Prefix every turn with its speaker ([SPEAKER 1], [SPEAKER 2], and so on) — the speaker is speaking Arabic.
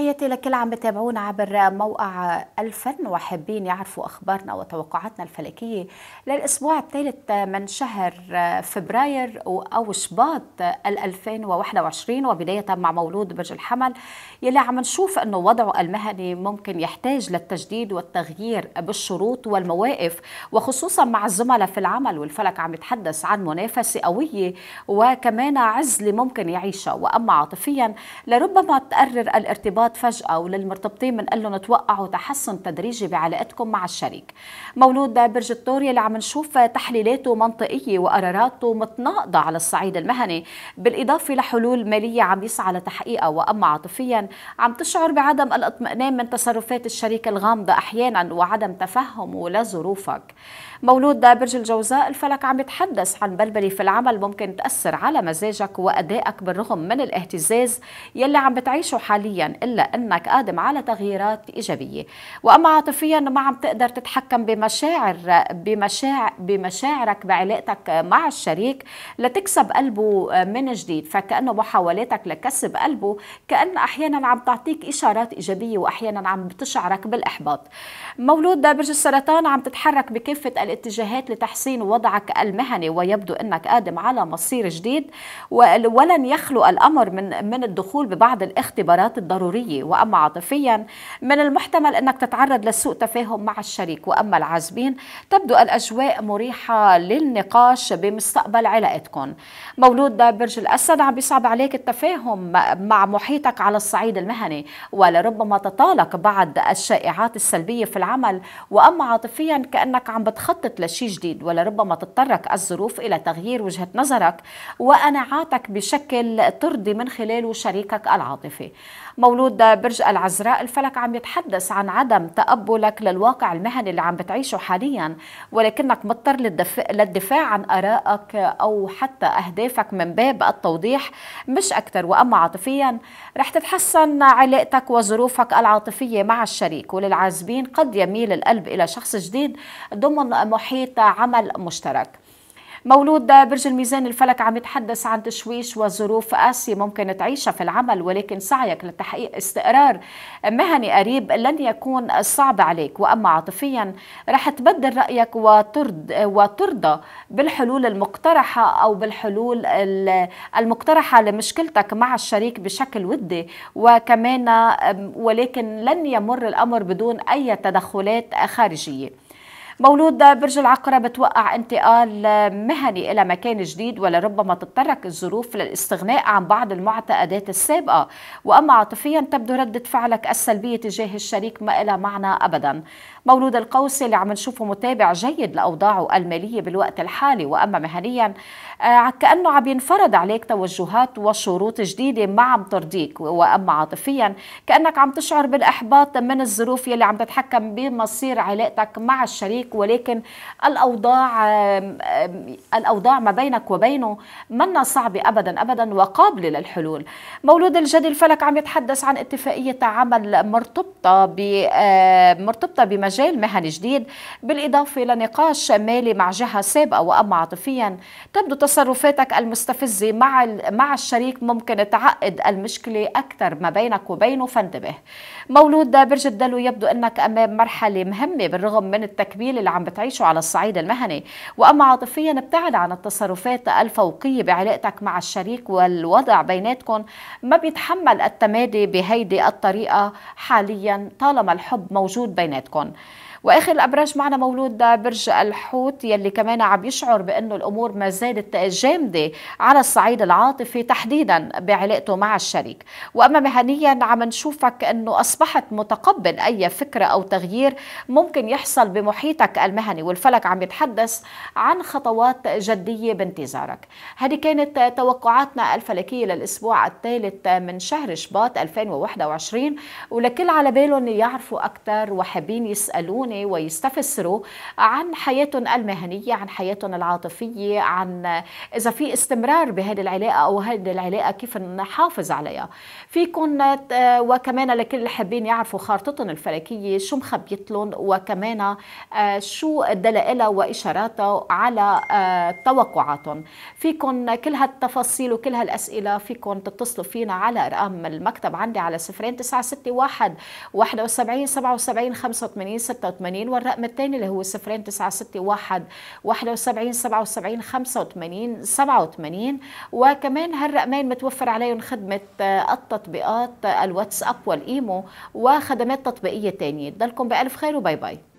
[SPEAKER 1] تحياتي لكل عم بتابعونا عبر موقع الفن وحابين يعرفوا اخبارنا وتوقعاتنا الفلكيه للاسبوع الثالث من شهر فبراير او شباط 2021 وبدايه مع مولود برج الحمل يلي عم نشوف انه وضعه المهني ممكن يحتاج للتجديد والتغيير بالشروط والمواقف وخصوصا مع الزملاء في العمل والفلك عم يتحدث عن منافسه قويه وكمان عزله ممكن يعيشها واما عاطفيا لربما تقرر الارتباط انخفضت فجأة وللمرتبطين بنقول لهم توقعوا تحسن تدريجي بعلاقتكم مع الشريك مولود برج الثور يلي عم نشوف تحليلاته منطقية وقراراته متناقضة على الصعيد المهني بالإضافة لحلول مالية عم يسعى لتحقيقها وأما عاطفيا عم تشعر بعدم الاطمئنان من تصرفات الشريك الغامضة أحيانا وعدم تفهمه لظروفك مولود برج الجوزاء الفلك عم يتحدث عن بلبلة في العمل ممكن تأثر على مزاجك وأدائك بالرغم من الاهتزاز يلي عم بتعيشه حاليا إلا لأنك قادم على تغييرات إيجابية وأما عاطفيا ما عم تقدر تتحكم بمشاعر بمشاعر بمشاعرك بعلاقتك مع الشريك لتكسب قلبه من جديد فكأنه محاولاتك لكسب قلبه كأن أحيانا عم تعطيك إشارات إيجابية وأحيانا عم بتشعرك بالإحباط مولود برج السرطان عم تتحرك بكافة الاتجاهات لتحسين وضعك المهني ويبدو أنك قادم على مصير جديد ولن يخلو الأمر من من الدخول ببعض الاختبارات الضرورية ضرورية وأما عاطفيا من المحتمل أنك تتعرض لسوء تفاهم مع الشريك وأما العازبين تبدو الأجواء مريحة للنقاش بمستقبل علاقتكم مولود برج الأسد عم بيصعب عليك التفاهم مع محيطك على الصعيد المهني ولربما تطالق بعض الشائعات السلبية في العمل وأما عاطفيا كأنك عم بتخطط لشيء جديد ولربما تضطرك الظروف إلى تغيير وجهة نظرك وقناعاتك بشكل ترضي من خلاله شريكك العاطفي مولود وجود برج العذراء الفلك عم يتحدث عن عدم تقبلك للواقع المهني اللي عم بتعيشه حاليا ولكنك مضطر للدفاع, للدفاع عن ارائك او حتى اهدافك من باب التوضيح مش اكثر واما عاطفيا رح تتحسن علاقتك وظروفك العاطفيه مع الشريك وللعازبين قد يميل القلب الى شخص جديد ضمن محيط عمل مشترك مولود برج الميزان الفلك عم يتحدث عن تشويش وظروف قاسية ممكن تعيشها في العمل ولكن سعيك لتحقيق استقرار مهني قريب لن يكون صعب عليك وأما عاطفيا رح تبدل رأيك وترد وترضى بالحلول المقترحة أو بالحلول المقترحة لمشكلتك مع الشريك بشكل ودي وكمان ولكن لن يمر الأمر بدون أي تدخلات خارجية مولود برج العقرب بتوقع انتقال مهني إلى مكان جديد ولربما تتطرق الظروف للاستغناء عن بعض المعتقدات السابقة وأما عاطفيا تبدو ردة فعلك السلبية تجاه الشريك ما إلها معنى أبدا مولود القوس اللي عم نشوفه متابع جيد لأوضاعه المالية بالوقت الحالي وأما مهنيا آه، كأنه عم ينفرض عليك توجهات وشروط جديدة ما عم ترضيك وأما عاطفيا كأنك عم تشعر بالإحباط من الظروف يلي عم تتحكم بمصير علاقتك مع الشريك ولكن الأوضاع الأوضاع ما بينك وبينه منا صعبة أبدا أبدا وقابلة للحلول مولود الجدي الفلك عم يتحدث عن اتفاقية عمل مرتبطة مرتبطة بمجال مهني جديد بالإضافة لنقاش مالي مع جهة سابقة وأما عاطفيا تبدو تصرفاتك المستفزة مع مع الشريك ممكن تعقد المشكلة أكثر ما بينك وبينه فانتبه. مولود برج الدلو يبدو أنك أمام مرحلة مهمة بالرغم من التكبيل اللي عم بتعيشه على الصعيد المهني، وأما عاطفيا ابتعد عن التصرفات الفوقية بعلاقتك مع الشريك والوضع بيناتكم ما بيتحمل التمادي بهيدي الطريقة حاليا طالما الحب موجود بيناتكم. واخر الابراج معنا مولود برج الحوت يلي كمان عم يشعر بانه الامور ما زالت جامده على الصعيد العاطفي تحديدا بعلاقته مع الشريك واما مهنيا عم نشوفك انه اصبحت متقبل اي فكره او تغيير ممكن يحصل بمحيطك المهني والفلك عم يتحدث عن خطوات جديه بانتظارك هذه كانت توقعاتنا الفلكيه للاسبوع الثالث من شهر شباط 2021 ولكل على بالهم يعرفوا اكثر وحابين يسالون يحكوني إيه، ويستفسروا عن حياتهم المهنية عن حياتهم العاطفية عن إذا في استمرار بهذه العلاقة أو هذه العلاقة كيف نحافظ عليها فيكم آه، وكمان لكل اللي حابين يعرفوا خارطتهم الفلكية شو مخبيت لهم وكمان آه، شو دلائلها وإشاراتها على آه، توقعاتهم فيكم كل هالتفاصيل وكل هالأسئلة فيكم تتصلوا فينا على أرقام المكتب عندي على صفرين تسعة ستة واحد واحد وسبعين سبعة وسبعين خمسة وثمانين ستة 85 والرقم الثاني اللي هو 0961 71 77 85 87 وكمان هالرقمين متوفر عليهم خدمة آه، التطبيقات آه، الواتساب والإيمو وخدمات تطبيقية ثانية تضلكم بألف خير وباي باي